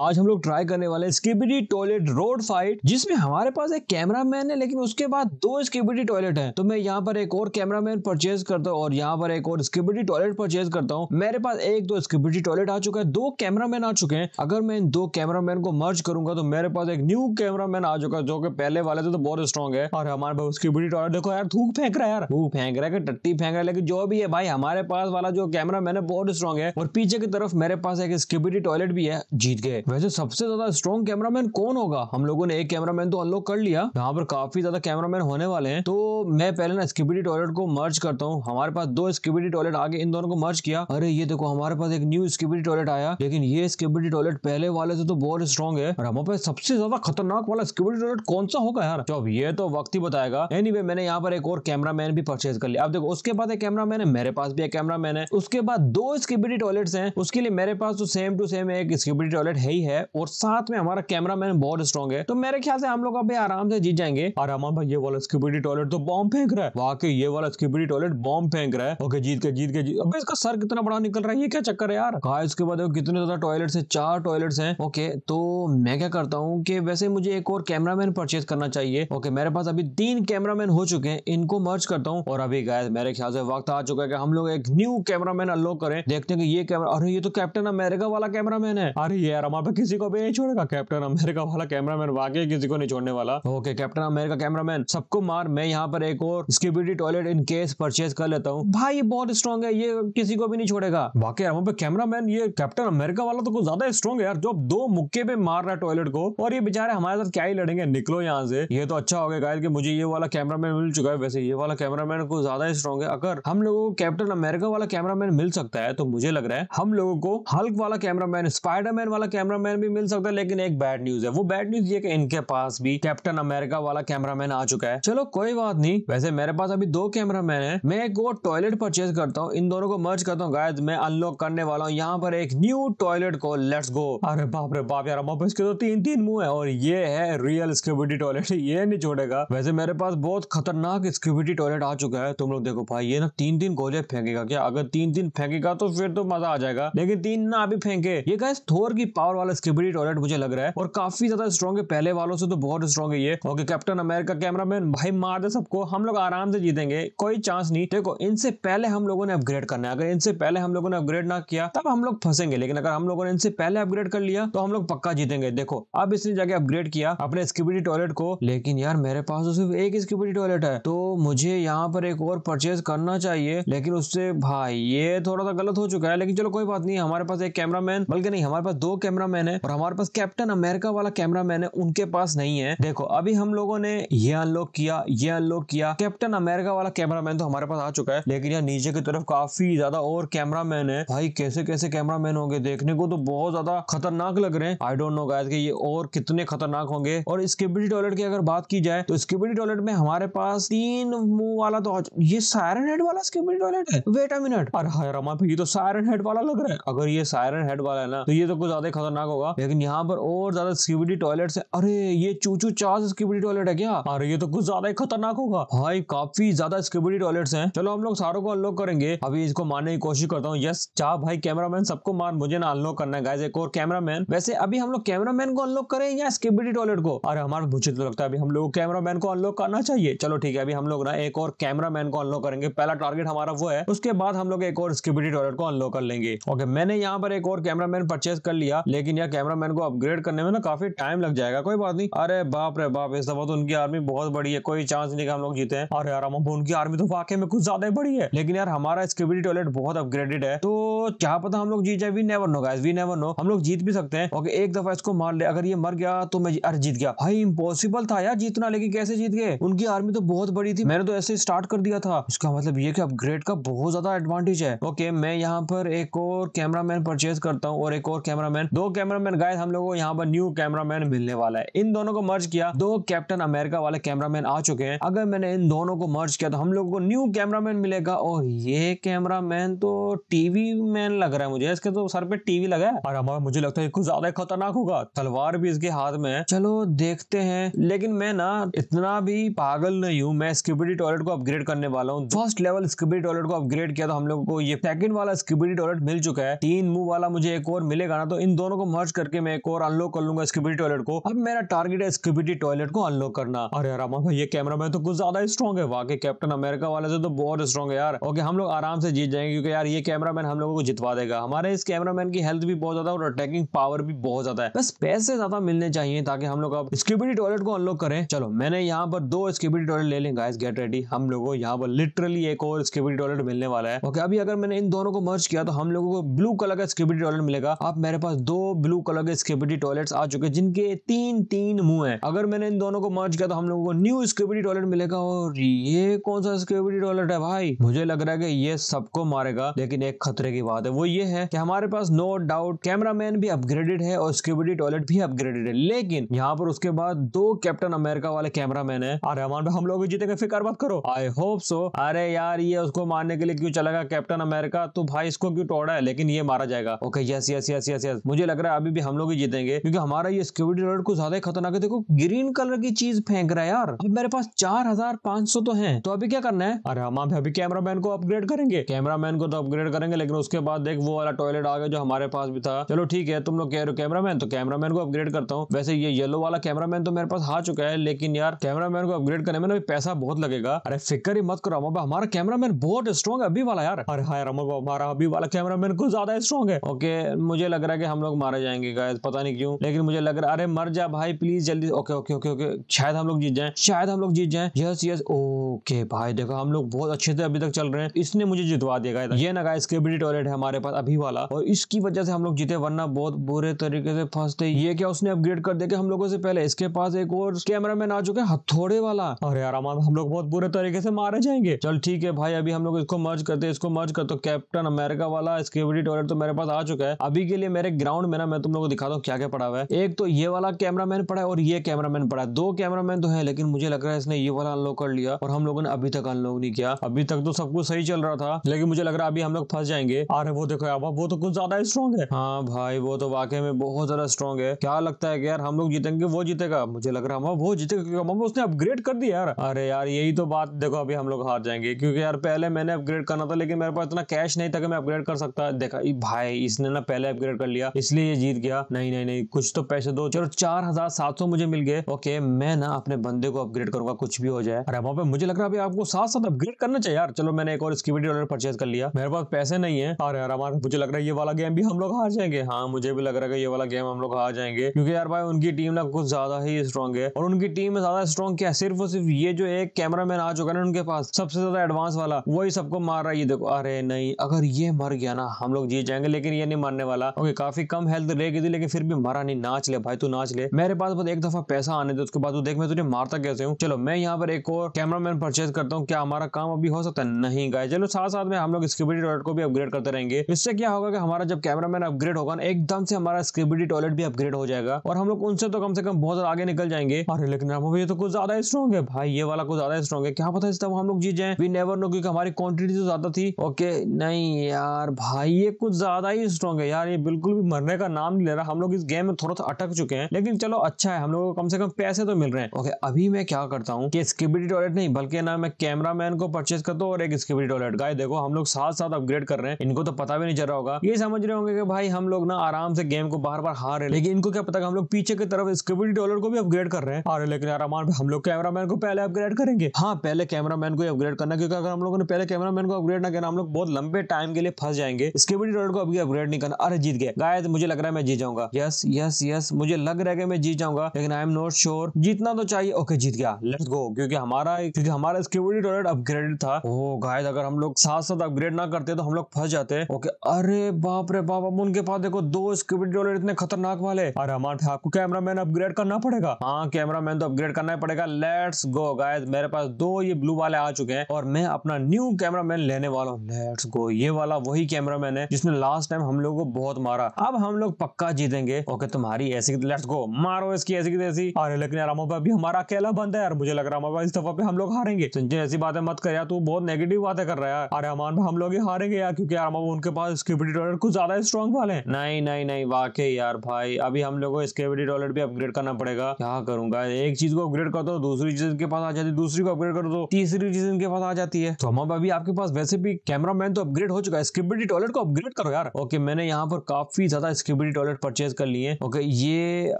आज हम लोग ट्राई करने वाले स्किबिडी टॉयलेट रोड फाइट जिसमें हमारे पास एक कैमरा मैन है लेकिन उसके बाद दो स्किबिडी टॉयलेट हैं तो मैं यहाँ पर एक और कैमरा मैन परचेज करता हूँ और यहाँ पर एक और स्किबिडी टॉयलेट परचेज करता हूँ मेरे पास एक दो स्किबिडी टॉयलेट आ चुका है दो कैमरा मैन आ चुके हैं अगर मैं इन दो कैमरा मैन को मर्ज करूंगा तो मेरे पास एक न्यू कैमरा मैन आ चुका है जो की पहले वाले से तो बहुत स्ट्रॉग है और हमारे पास स्किबिडी टॉयलेट देखो यार थूक फेंक रहा है यार थूक फेंक रहा है टट्टी फेंक रहा है लेकिन जो भी है भाई हमारे पास वाला जो कैमरा मैन है बहुत स्ट्रॉग है और पीछे की तरफ मेरे पास एक स्किबिडी टॉयलेट भी है जीत गए वैसे सबसे ज्यादा स्ट्रॉन्ग कैमरामैन कौन होगा हम लोगों ने एक कैमरामैन तो अनलॉक कर लिया यहाँ पर काफी ज्यादा कैमरामैन होने वाले हैं तो मैं पहले ना स्क्यूबिटी टॉयलेट को मर्ज करता हूँ हमारे पास दो स्क्यूबिटी टॉयलेट आगे इन दोनों को मर्ज किया अरे ये देखो हमारे पास एक न्यू स्क्यूबिटी टॉयलेट आया लेकिन ये स्क्यूबिटी टॉयलेट पहले वाले से तो बहुत स्ट्रॉन्ग है और हमारे पास सबसे ज्यादा खतरनाक वाला स्क्यूबिटी टॉयलेट कौन सा होगा यार तो ये तो वक्त ही बताएगा एनी मैंने यहाँ पर एक और कैमरामैन भी परचेज कर लिया अब देखो उसके बाद एक मैन है मेरे पास भी एक मैन है उसके बाद दो स्क्यूबिटी टॉयलेट्स हैं उसके लिए मेरे पास तो सेम टू सेम एक स्क्यूबिटी टॉयलेट है यही है और साथ में हमारा कैमरा मैन बहुत स्ट्रॉन्ग है तो मेरे ख्याल से हम लोग अभी आराम से जीत जाएंगे और अमन भाई ये वाला स्क्यूबिटी टॉयलेट तो बॉम्ब फेंक रहा है वाकई ये वाला स्क्यूबिटी टॉयलेट बॉम्ब फेंक रहा है ओके जीत के जीत के जीत अबे इसका सर कितना बड़ा निकल रहा है ये क्या चक्कर है यार कहा इसके बाद कितने ज्यादा टॉयलेट है चार टॉयलेट है ओके तो मैं क्या करता हूँ की वैसे मुझे एक और कैमरा मैन परचेज करना चाहिए ओके मेरे पास अभी तीन कैमरा मैन हो चुके हैं इनको मर्ज करता हूँ और अभी गाय मेरे ख्याल से वक्त आ चुका है कि हम लोग एक न्यू कैमरा मैन अलो करें देखते हैं कि ये कैमरा अरे ये तो कैप्टन अमेरिका वाला कैमरा मैन है अरे ये यार वहां पे किसी को भी नहीं छोड़ेगा कैप्टन अमेरिका वाला कैमरामैन वाकई किसी को नहीं छोड़ने वाला ओके कैप्टन अमेरिका कैमरामैन सबको मार मैं यहाँ पर एक और skibidi toilet in case purchase कर लेता हूँ भाई ये बहुत स्ट्रॉन्ग है ये किसी को भी नहीं छोड़ेगा वाकई वहाँ पे कैमरामैन ये कैप्टन अमेरिका वाला तो कुछ ज्यादा स्ट्रॉन्ग है यार जो दो मुक्के पे मार रहा है टॉयलेट को और ये बेचारे हमारे साथ क्या ही लड़ेंगे निकलो यहाँ से ये तो अच्छा हो गया गायल कि मुझे ये वाला कैमरामैन मिल चुका है वैसे ये वाला कैमरामैन को ज्यादा स्ट्रॉन्ग है अगर हम लोगों को कैप्टन अमेरिका वाला कैमरामैन मिल सकता है तो मुझे लग रहा है हम लोगों को हल्क वाला कैमरामैन स्पाइडरमैन वाला कैमरा कैमरामैन भी मिल सकता है लेकिन एक बैड न्यूज है वो बैड न्यूज ये कि इनके पास भी कैप्टन अमेरिका वाला कैमरामैन आ चुका है चलो कोई बात नहीं वैसे मेरे पास अभी दो कैमरामैन है मैं एक और टॉयलेट परचेज करता हूँ इन दोनों को मर्ज करता हूँ गायद मैं अनलॉक करने वाला हूँ यहाँ पर एक न्यू टॉयलेट को लेट्स गो अरे बाप रे बाप यार इसके तो तीन तीन मुंह है और ये है रियल स्क्यूबिटी टॉयलेट ये नहीं छोड़ेगा वैसे मेरे पास बहुत खतरनाक स्क्यूबिटी टॉयलेट आ चुका है तुम लोग देखो भाई ये ना तीन तीन गोले फेंकेगा क्या अगर तीन तीन फेंकेगा तो फिर तो मजा आ जाएगा लेकिन तीन ना अभी फेंके ये गाय थोर की पावर वाला स्क्रिबरी टॉयलेट मुझे लग रहा है और काफी ज्यादा स्ट्रॉग है पहले वालों से तो बहुत स्ट्रॉग है ये okay captain America camera man भाई मार दे सबको हम लोग आराम से जीतेंगे कोई चांस नहीं देखो इनसे पहले हम लोगों ने अपग्रेड करना है अगर इनसे पहले हम लोगों ने अपग्रेड ना किया तब हम लोग फंसेंगे लेकिन अगर हम लोगों ने इनसे पहले अपग्रेड कर लिया तो हम लोग पक्का जीतेंगे देखो अब इसने जाके अपग्रेड किया अपने स्क्रिबरी टॉयलेट को लेकिन यार मेरे पास तो सिर्फ एक स्क्रिबरी टॉयलेट है तो मुझे यहाँ पर एक और परचेज करना चाहिए लेकिन उससे भाई ये थोड़ा सा गलत हो चुका है लेकिन चलो कोई बात नहीं हमारे पास एक कैमरा बल्कि नहीं हमारे पास दो कैमरा कैमरामैन है और हमारे पास कैप्टन अमेरिका वाला कैमरामैन है उनके पास नहीं है देखो अभी हम लोगों ने ये अनलॉक किया ये अनलॉक किया कैप्टन अमेरिका वाला कैमरा तो हमारे पास आ चुका है लेकिन यहाँ नीचे की तरफ काफी ज्यादा और कैमरा मैन है भाई कैसे कैसे कैमरा मैन होंगे देखने को तो बहुत ज्यादा खतरनाक लग रहे हैं आई डोंट नो गाइस कि ये और कितने खतरनाक होंगे और स्किबिली टॉयलेट की अगर बात की जाए तो स्किबिली टॉयलेट में हमारे पास तीन मुंह वाला तो ये सायरन हेड वाला स्किबिली टॉयलेट है वेट अ मिनट अरे हाय रमा ये तो सायरन हेड वाला लग रहा है अगर ये सायरन हेड वाला है ना तो ये तो कुछ ज्यादा खतरनाक खतरनाक होगा लेकिन यहाँ पर और ज्यादा सिक्योरिटी टॉयलेट है अरे ये चूचू चार सिक्योरिटी टॉयलेट है क्या अरे ये तो कुछ ज्यादा ही खतरनाक होगा भाई काफी ज्यादा सिक्योरिटी टॉयलेट है चलो हम लोग सारों को अनलॉक करेंगे अभी इसको मारने की कोशिश करता हूँ यस चाह भाई कैमरा सबको मार मुझे ना अनलॉक करना है गाइज एक और कैमरा वैसे अभी हम लोग कैमरा को अनलॉक करें या सिक्योरिटी टॉयलेट को अरे हमारे मुझे तो लगता है अभी हम लोग कैमरा को अनलॉक करना चाहिए चलो ठीक है अभी हम लोग ना एक और कैमरा को अनलॉक करेंगे पहला टारगेट हमारा वो है उसके बाद हम लोग एक और सिक्योरिटी टॉयलेट को अनलॉक कर लेंगे ओके मैंने यहाँ पर एक और कैमरामैन परचेज कर लिया लेकिन लेकिन यह कैमरामैन को अपग्रेड करने में ना काफी टाइम लग जाएगा कोई बात नहीं अरे बाप रे बाप इस दफा तो उनकी आर्मी बहुत बड़ी है कोई चांस नहीं कि हम लोग जीते हैं अरे यार हम उनकी आर्मी तो वाकई में कुछ ज्यादा ही बड़ी है लेकिन यार हमारा स्केबिलिटी टॉयलेट बहुत अपग्रेडेड है तो क्या पता हम लोग जीत जाए we never know guys we never know हम लोग जीत भी सकते हैं ओके एक दफा इसको मार ले अगर ये मर गया तो मैं अरे जीत गया भाई इम्पोसिबल था यार जीतना लेकिन कैसे जीत गए उनकी आर्मी तो बहुत बड़ी थी मैंने तो ऐसे स्टार्ट कर दिया था इसका मतलब ये की अपग्रेड का बहुत ज्यादा एडवांटेज है ओके मैं यहाँ पर एक और कैमरामैन परचेज करता हूँ और एक और कैमरामैन दो कैमरामैन गाय हम लोग को यहाँ पर न्यू कैमरामैन मिलने वाला है इन दोनों को मर्ज किया दो कैप्टन अमेरिका वाले कैमरामैन आ चुके हैं अगर मैंने इन दोनों को मर्ज किया तो हम लोगों को न्यू कैमरामैन मिलेगा और ये कैमरामैन तो टीवी मैन लग रहा है मुझे इसके तो सर पे टीवी लगा है और हमारा मुझे लगता है कुछ ज्यादा खतरनाक होगा तलवार भी इसके हाथ में है चलो देखते हैं लेकिन मैं ना इतना भी पागल नहीं हूँ मैं स्क्यूबिटी टॉयलेट को अपग्रेड करने वाला हूँ फर्स्ट लेवल स्क्यूबिटी टॉयलेट को अपग्रेड किया तो हम लोग को ये सेकंड वाला स्क्यूबिटी टॉयलेट मिल चुका है तीन मुंह वाला मुझे एक और मिलेगा ना तो इन दोनों को मर्ज करके मैं एक और अनलॉक कर लूंगा स्क्यूबिटी टॉयलेट को अब मेरा टारगेट है स्क्यूबिटी टॉयलेट को अनलॉक करना अरे रामा भाई ये कैमरा मैन तो कुछ ज्यादा स्ट्रॉग है वाकई कैप्टन अमेरिका वाले से तो बहुत स्ट्रॉग है यार ओके हम लोग आराम से जीत जाएंगे क्योंकि यार ये कैमरा मैन हम लोगों को जितवा देगा हमारे इस कैमरा मैन की हेल्थ भी बहुत ज्यादा और अटैकिंग पावर भी बहुत ज्यादा है बस पैसे ज्यादा मिलने चाहिए ताकि हम लोग अब स्क्यूबिटी टॉयलेट को अनलॉक करें चलो मैंने यहाँ पर दो स्क्यूबिटी टॉयलेट ले लेंगे गाइस गेट रेडी हम लोगों यहाँ पर लिटरली एक और स्क्यूबिटी टॉयलेट मिलने वाला है ओके अभी अगर मैंने इन दोनों को मर्ज किया तो हम लोगों को ब्लू कलर का स्क्यूबिटी टॉयलेट मिलेगा आप मेरे पास दो ब्लू कलर के स्क्रिपिटी टॉयलेट्स आ चुके हैं जिनके तीन तीन मुंह हैं अगर मैंने इन दोनों को मर्ज किया तो हम लोगों को न्यू स्क्रिपिटी टॉयलेट मिलेगा और ये कौन सा स्क्रिपिटी टॉयलेट है भाई मुझे लग रहा है कि ये सबको मारेगा लेकिन एक खतरे की बात है वो ये है कि हमारे पास नो डाउट कैमरामैन भी अपग्रेडेड है और स्क्रिपिटी टॉयलेट भी अपग्रेडेड है लेकिन यहाँ पर उसके बाद दो कैप्टन अमेरिका वाले कैमरा मैन है अरे हमारे हम लोग भी जीतेंगे फिक्र बात करो आई होप सो अरे यार ये उसको मारने के लिए क्यों चला गया कैप्टन अमेरिका तो भाई इसको क्यों तोड़ा है लेकिन ये मारा जाएगा okay yes yes yes yes yes मुझे लग रहा है अभी भी हम लोग ही जीतेंगे क्योंकि हमारा ये सिक्योरिटी अलर्ट कुछ ज्यादा खतरनाक है देखो ग्रीन कलर की चीज फेंक रहा है यार अभी मेरे पास चार हजार पांच सौ तो है तो अभी क्या करना है अरे हम अभी कैमरामैन को अपग्रेड करेंगे कैमरामैन को तो अपग्रेड करेंगे लेकिन उसके बाद देख वो वाला टॉयलेट आ गया जो हमारे पास भी था चलो ठीक है तुम लोग कह रहे हो कैमरामैन तो कैमरामैन को अपग्रेड करता हूँ वैसे ये येलो वाला कैमरामैन तो मेरे पास आ चुका है लेकिन यार कैमरामैन को अपग्रेड करने में ना पैसा बहुत लगेगा अरे फिक्र ही मत करो अमा हमारा कैमरामैन बहुत स्ट्रॉन्ग है अभी वाला यार अरे हाँ अमोबा हमारा अभी वाला कैमरामैन कुछ ज्यादा स्ट्रॉन्ग है ओके मुझे लग रहा है कि हम लोग मार मारे जाएंगे गायस पता नहीं क्यों लेकिन मुझे लग रहा अरे मर जा भाई प्लीज जल्दी ओके ओके ओके ओके शायद हम लोग जीत जाए शायद हम लोग जीत जाए यस यस ओके भाई देखो हम लोग बहुत अच्छे से अभी तक चल रहे हैं इसने मुझे जितवा दिया गायस ये ना गायस केबडी टॉयलेट है हमारे पास अभी वाला और इसकी वजह से हम लोग जीते वरना बहुत बुरे तरीके से फंसते ये क्या उसने अपग्रेड कर दिया हम लोगों से पहले इसके पास एक और कैमरा मैन आ चुके हथौड़े वाला अरे यार हम लोग बहुत बुरे तरीके से मारे जाएंगे चल ठीक है भाई अभी हम लोग इसको मर्ज करते हैं इसको मर्ज करते कैप्टन अमेरिका वाला स्केबिटी टॉयलेट तो मेरे पास आ चुका है अभी के लिए मेरे ग्राउंड में ना मैं तुम लोग को दिखाता हूँ क्या क्या पड़ा हुआ है एक तो ये वाला कैमरामैन पड़ा है और ये कैमरामैन पड़ा है दो कैमरा मैन तो है लेकिन मुझे लग रहा है इसने ये वाला अनलॉक कर लिया और हम लोगों ने अभी तक अनलॉक नहीं किया अभी तक तो सब कुछ सही चल रहा था लेकिन मुझे लग रहा है अभी हम लोग फंस जाएंगे अरे वो देखो यार वो तो कुछ ज्यादा स्ट्रॉन्ग है हाँ भाई वो तो वाकई में बहुत ज्यादा स्ट्रॉन्ग है क्या लगता है यार हम लोग जीतेंगे वो जीतेगा मुझे लग रहा है वो जीतेगा उसने अपग्रेड कर दिया यार अरे यार यही तो बात देखो अभी हम लोग हार जाएंगे क्योंकि यार पहले मैंने अपग्रेड करना था लेकिन मेरे पास इतना कैश नहीं था कि मैं अपग्रेड कर सकता देखा भाई इसने ना पहले अपग्रेड कर लिया इसलिए ये जीत गया नहीं नहीं नहीं कुछ तो पैसे दो चलो चार हजार सात सौ मुझे मिल गए ओके मैं ना अपने बंदे को अपग्रेड करूंगा कुछ भी हो जाए अरे वहां पे मुझे लग रहा है आपको साथ साथ अपग्रेड करना चाहिए यार चलो मैंने एक और स्कीविटी डॉलर परचेज कर लिया मेरे पास पैसे नहीं है अरे यार हमारे मुझे लग रहा है ये वाला गेम भी हम लोग हार जाएंगे हाँ मुझे भी लग रहा है ये वाला गेम हम लोग हार जाएंगे क्योंकि यार भाई उनकी टीम ना कुछ ज्यादा ही स्ट्रॉन्ग है और उनकी टीम में ज्यादा स्ट्रॉन्ग क्या सिर्फ और सिर्फ ये जो एक कैमरा मैन आ चुका है ना उनके पास सबसे ज्यादा एडवांस वाला वही सबको मार रहा है ये देखो अरे नहीं अगर ये मर गया ना हम लोग जीत जाएंगे लेकिन ये नहीं मरने वाला ओके काफी कम हेल्थ लालच तो रहेगी थी लेकिन फिर भी हमारा नहीं नाच ले भाई तू नाच ले मेरे पास बस एक दफा पैसा आने दे उसके बाद तू देख मैं तुझे मारता कैसे हूँ चलो मैं यहाँ पर एक और कैमरा मैन परचेज करता हूँ क्या हमारा काम अभी हो सकता है नहीं गाय चलो साथ साथ में हम लोग स्क्रिबिटी टॉयलेट को भी अपग्रेड करते रहेंगे इससे क्या होगा कि हमारा जब कैमरा मैन अपग्रेड होगा ना एकदम से हमारा स्क्रिबिटी टॉयलेट भी अपग्रेड हो जाएगा और हम लोग उनसे तो कम से कम बहुत आगे निकल जाएंगे अरे लेकिन ये तो कुछ ज्यादा स्ट्रॉन्ग है भाई ये वाला कुछ ज्यादा स्ट्रॉन्ग है क्या पता इस हम लोग जीत जाए वी नेवर नो क्योंकि हमारी क्वान्टिटी तो ज्यादा थी ओके नहीं यार भाई ये कुछ ज्यादा ही स्ट्रॉन्ग है यार ये बिल्कुल भी मरने का नाम नहीं ले रहा हम लोग इस गेम में थोड़ा सा अटक चुके हैं लेकिन चलो अच्छा है हम लोग को कम से कम पैसे तो मिल रहे हैं ओके अभी मैं क्या करता हूँ कि स्किबिटी टॉयलेट नहीं बल्कि ना मैं कैमरा मैन को परचेज करता हूँ और एक स्क्रिबिटी टॉयलेट गाय देखो हम लोग साथ साथ अपग्रेड कर रहे हैं इनको तो पता भी नहीं चल रहा होगा ये समझ रहे होंगे कि भाई हम लोग ना आराम से गेम को बार बार हार रहे लेकिन इनको क्या पता हम लोग पीछे की तरफ स्क्रिबिटी टॉयलेट को भी अपग्रेड कर रहे हैं अरे लेकिन आराम हम लोग कैमरा मैन को पहले अपग्रेड करेंगे हाँ पहले कैमरा मैन को अपग्रेड करना क्योंकि अगर हम लोगों ने पहले कैमरा मैन को अपग्रेड ना करना हम लोग बहुत लंबे टाइम के लिए फंस जाएंगे स्क्रिबिटी टॉयलेट को अभी अपग्रेड नहीं करना अरे जीत गए गाय मुझे लग रहा है मैं जीत जाऊंगा यस यस यस मुझे लग रहा है कि मैं जीत जाऊंगा लेकिन आई एम नॉट श्योर जीतना तो चाहिए ओके जीत गया लेट्स गो क्योंकि हमारा क्योंकि हमारा सिक्योरिटी टॉयलेट अपग्रेडेड था ओ oh, गाइस अगर हम लोग साथ साथ अपग्रेड ना करते तो हम लोग फंस जाते ओके अरे बाप रे बाप अब उनके पास देखो दो सिक्योरिटी टॉयलेट इतने खतरनाक वाले अरे हमारे आपको कैमरा मैन अपग्रेड करना पड़ेगा हाँ कैमरा मैन तो अपग्रेड करना ही पड़ेगा लेट्स गो गाइस मेरे पास दो ये ब्लू वाले आ चुके हैं और मैं अपना न्यू कैमरा मैन लेने वाला हूँ लेट्स गो ये वाला वही कैमरा मैन है जिसने लास्ट टाइम हम लोग को बहुत मारा अब हम लोग पक्का जीतेंगे ओके तुम्हारी ऐसी लेट्स गो मारो इसकी ऐसी की तैसी अरे लेकिन रामोबा अभी हमारा अकेला बंद है यार मुझे लग रहा है इस दफा पे हम लोग हारेंगे संजय तो ऐसी बातें मत कर यार तू बहुत नेगेटिव बातें कर रहा है अरे हमान हम लोग ही हारेंगे यार क्योंकि यार उनके पास स्क्रिप्टी डॉलर कुछ ज्यादा स्ट्रॉन्ग वाले नहीं नहीं नहीं वाकई यार भाई अभी हम लोग को स्क्रिप्टी डॉलर भी अपग्रेड करना पड़ेगा क्या करूंगा एक चीज को अपग्रेड कर दो दूसरी चीज इनके पास आ जाती है दूसरी को अपग्रेड कर दो तीसरी चीज इनके पास आ जाती है तो हम अभी आपके पास वैसे भी कैमरा तो अपग्रेड हो चुका है स्क्रिप्टी डॉलर को अपग्रेड करो यार ओके मैंने यहाँ पर काफी ज्यादा क्यूबिटी टॉयलेट परचेज कर लिए ओके ये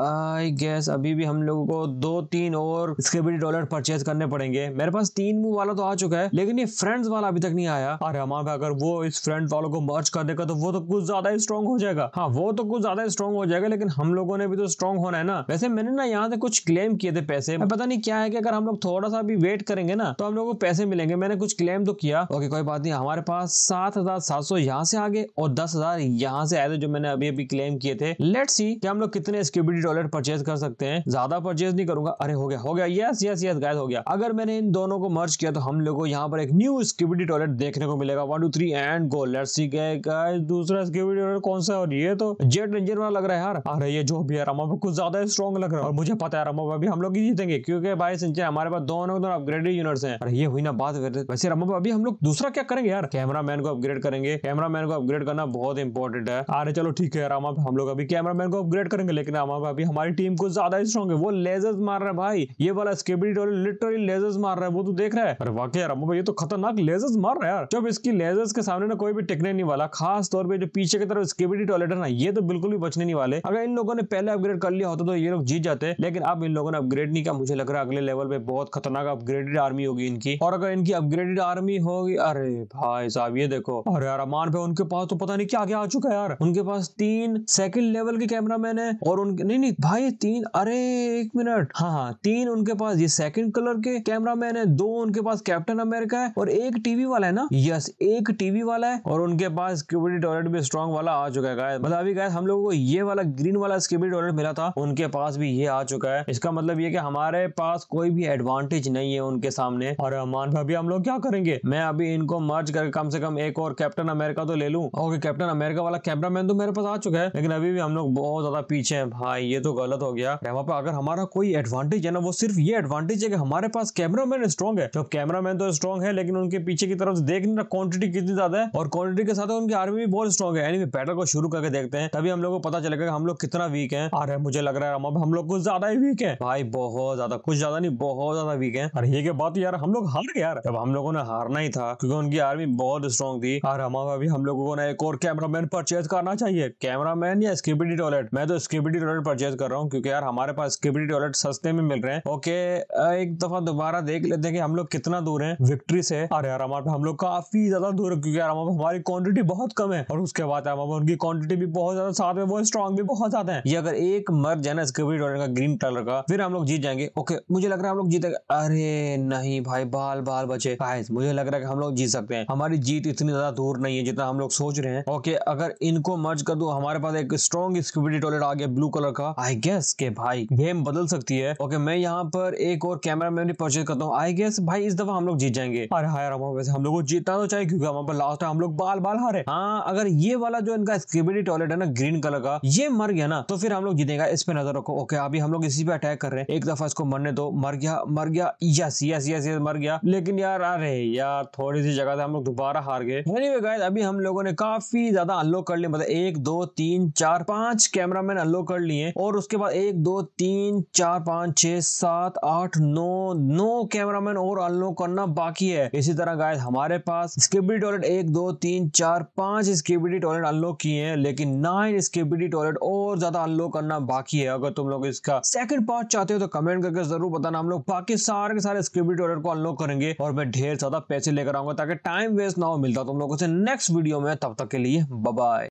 आई गैस अभी भी हम लोगों को दो तीन और स्केबिटी टॉयलेट परचेज करने पड़ेंगे मेरे पास तीन मुंह वाला तो आ चुका है लेकिन ये फ्रेंड्स वाला अभी तक नहीं आया और हमारे अगर वो इस फ्रेंड वालों को मर्ज कर देगा तो वो तो कुछ ज्यादा स्ट्रॉन्ग हो जाएगा हाँ वो तो कुछ ज्यादा स्ट्रॉन्ग हो जाएगा लेकिन हम लोगों ने भी तो स्ट्रॉन्ग होना है ना वैसे मैंने ना यहाँ से कुछ क्लेम किए थे पैसे मैं पता नहीं क्या है कि अगर हम लोग थोड़ा सा भी वेट करेंगे ना तो हम लोग को पैसे मिलेंगे मैंने कुछ क्लेम तो किया ओके कोई बात नहीं हमारे पास सात हजार सात सौ यहाँ से आगे और दस हजार यहाँ से आए थे जो मैंने अभी अभी क्लेम किए थे लेट सी कि हम लोग कितने स्क्यूबिटी डॉलर परचेज कर सकते हैं ज्यादा परचेज नहीं करूंगा अरे हो गया हो गया यस यस यस गायद हो गया अगर मैंने इन दोनों को मर्ज किया तो हम लोग को यहाँ पर एक न्यू स्क्यूबिटी टॉयलेट देखने को मिलेगा one two three and go let see guy दूसरा स्क्यूबिटी टॉयलेट कौन सा और ये तो जेट रेंजर वाला लग रहा है यार अरे ये जो भी है रामा पर कुछ ज्यादा स्ट्रॉन्ग लग रहा है और मुझे पता है रामा भी हम लोग ही जीतेंगे क्योंकि भाई सिंह हमारे पास दोनों दोनों अपग्रेडेड यूनिट्स हैं और ये हुई ना बात वैसे रामा अभी हम लोग दूसरा क्या करेंगे यार कैमरा मैन को अपग्रेड करेंगे कैमरा मैन को अपग्रेड करना बहुत इंपॉर्टेंट है अरे चलो ठीक है हम अब हम लोग अभी कैमरा मैन को अपग्रेड करेंगे लेकिन हम अब अभी हमारी टीम को ज्यादा स्ट्रॉन्ग है वो लेजर्स मार रहा है भाई ये वाला स्केबरी डॉली लिटरली लेजर्स मार रहा है वो तो देख रहा है अरे वाकई यार अम्मा ये तो खतरनाक लेजर्स मार रहा है यार जब इसकी लेजर्स के सामने ना कोई भी टिकने नहीं वाला खास तौर पर जो पीछे की तरफ स्केबरी टॉयलेट है ना ये तो बिल्कुल भी बचने नहीं वाले अगर इन लोगों ने पहले अपग्रेड कर लिया होता तो ये लोग जीत जाते लेकिन अब इन लोगों ने अपग्रेड नहीं किया मुझे लग रहा है अगले लेवल पे बहुत खतरनाक अपग्रेडेड आर्मी होगी इनकी और अगर इनकी अपग्रेडेड आर्मी होगी अरे भाई साहब ये देखो अरे यार अमान पे उनके पास तो पता नहीं क्या क्या आ चुका है यार उनके पास तीन सेकंड लेवल के कैमरामैन है और उनके नहीं नहीं भाई तीन अरे एक मिनट हाँ हाँ तीन उनके पास ये सेकंड कलर के कैमरामैन है दो उनके पास कैप्टन अमेरिका है और एक टीवी वाला है ना यस एक टीवी वाला है और उनके पास क्यूबिटी टॉयलेट भी स्ट्रॉन्ग वाला आ चुका है गाय मतलब अभी गाय हम लोगों को ये वाला ग्रीन वाला स्क्यूबिटी टॉयलेट मिला था उनके पास भी ये आ चुका है इसका मतलब ये कि हमारे पास कोई भी एडवांटेज नहीं है उनके सामने और मान भाभी हम लोग क्या करेंगे मैं अभी इनको मर्ज करके कम से कम एक और कैप्टन अमेरिका तो ले लूं ओके कैप्टन अमेरिका वाला कैमरामैन तो मेरे पास आ चुका है है लेकिन अभी भी हम लोग बहुत ज्यादा पीछे हैं भाई ये तो गलत हो गया यहाँ पे अगर हमारा कोई एडवांटेज है ना वो सिर्फ ये एडवांटेज है कि हमारे पास कैमरा मैन स्ट्रॉग है जब कैमरामैन तो स्ट्रॉग है लेकिन उनके पीछे की तरफ देख ना क्वान्टिटी कितनी ज्यादा है और क्वान्टिटी के साथ उनकी आर्मी भी बहुत स्ट्रॉग है यानी बैटल को शुरू करके देखते हैं तभी हम लोग को पता चलेगा हम लोग कितना वीक है अरे मुझे लग रहा है हम लोग कुछ ज्यादा ही वीक है भाई बहुत ज्यादा कुछ ज्यादा नहीं बहुत ज्यादा वीक है और ये के बात यार हम लोग हार गए यार जब हम लोगों ने हारना ही था क्योंकि उनकी आर्मी बहुत स्ट्रॉन्ग थी और हमारा भी हम लोगों को ना एक और कैमरामैन परचेज करना चाहिए कैमरा कैमरामैन या स्किबिडी टॉयलेट मैं तो स्किबिडी टॉयलेट परचेज कर रहा हूँ क्योंकि यार हमारे पास स्किबिडी टॉयलेट सस्ते में मिल रहे हैं ओके एक दफा दोबारा देख लेते हैं कि हम लोग कितना दूर है विक्ट्री से अरे यार हमारे हम लोग काफी ज्यादा दूर है क्योंकि यार हमारी क्वान्टिटी बहुत कम है और उसके बाद उनकी क्वान्टिटी भी बहुत ज्यादा साथ में वो स्ट्रॉन्ग भी बहुत ज्यादा है ये अगर एक मर जाए ना स्किबिडी टॉयलेट का ग्रीन कलर का फिर हम लोग जीत जाएंगे ओके मुझे लग रहा है हम लोग जीतेंगे अरे नहीं भाई बाल बाल बचे मुझे लग रहा है कि हम लोग जीत सकते हैं हमारी जीत इतनी ज्यादा दूर नहीं है जितना हम लोग सोच रहे हैं ओके अगर इनको मर्ज कर दो हमारे हमारे पास एक स्ट्रॉन्ग स्क्यूबिटी टॉयलेट आ गया ब्लू कलर का आई गेस के भाई गेम बदल सकती है ओके मैं यहाँ पर एक और कैमरा मैन परचेज करता हूँ आई गेस भाई इस दफा हम लोग जीत जाएंगे अरे हायर वैसे हम लोग को जीतना तो चाहिए क्योंकि हमारे लास्ट टाइम हम लोग बाल बाल हारे हाँ अगर ये वाला जो इनका स्क्यूबिटी टॉयलेट है ना ग्रीन कलर का ये मर गया ना तो फिर हम लोग जीतेगा इस पे नजर रखो ओके अभी हम लोग इसी पे अटैक कर रहे हैं एक दफा इसको मरने दो मर गया मर गया यस यस यस यस मर गया लेकिन यार आ रहे यार थोड़ी सी जगह से हम लोग दोबारा हार गए अभी हम लोगों ने काफी ज्यादा अनलॉक कर लिया मतलब एक दो तीन तीन चार पांच कैमरा मैन अलो कर लिए और उसके बाद एक दो तीन चार पांच छह सात आठ नौ नौ कैमरा मैन और अलो करना बाकी है इसी तरह गाय हमारे पास स्केबिडी टॉयलेट एक दो तीन चार पांच स्केबिडी टॉयलेट अनलॉक किए हैं लेकिन नाइन स्केबिडी टॉयलेट और ज्यादा अनलॉक करना बाकी है अगर तुम लोग इसका सेकंड पार्ट चाहते हो तो कमेंट करके जरूर बताना हम लोग बाकी सारे के सारे स्केबिडी टॉयलेट को अनलॉक करेंगे और मैं ढेर ज्यादा पैसे लेकर आऊंगा ताकि टाइम वेस्ट ना हो मिलता तुम लोगों से नेक्स्ट वीडियो में तब तक के लिए बाय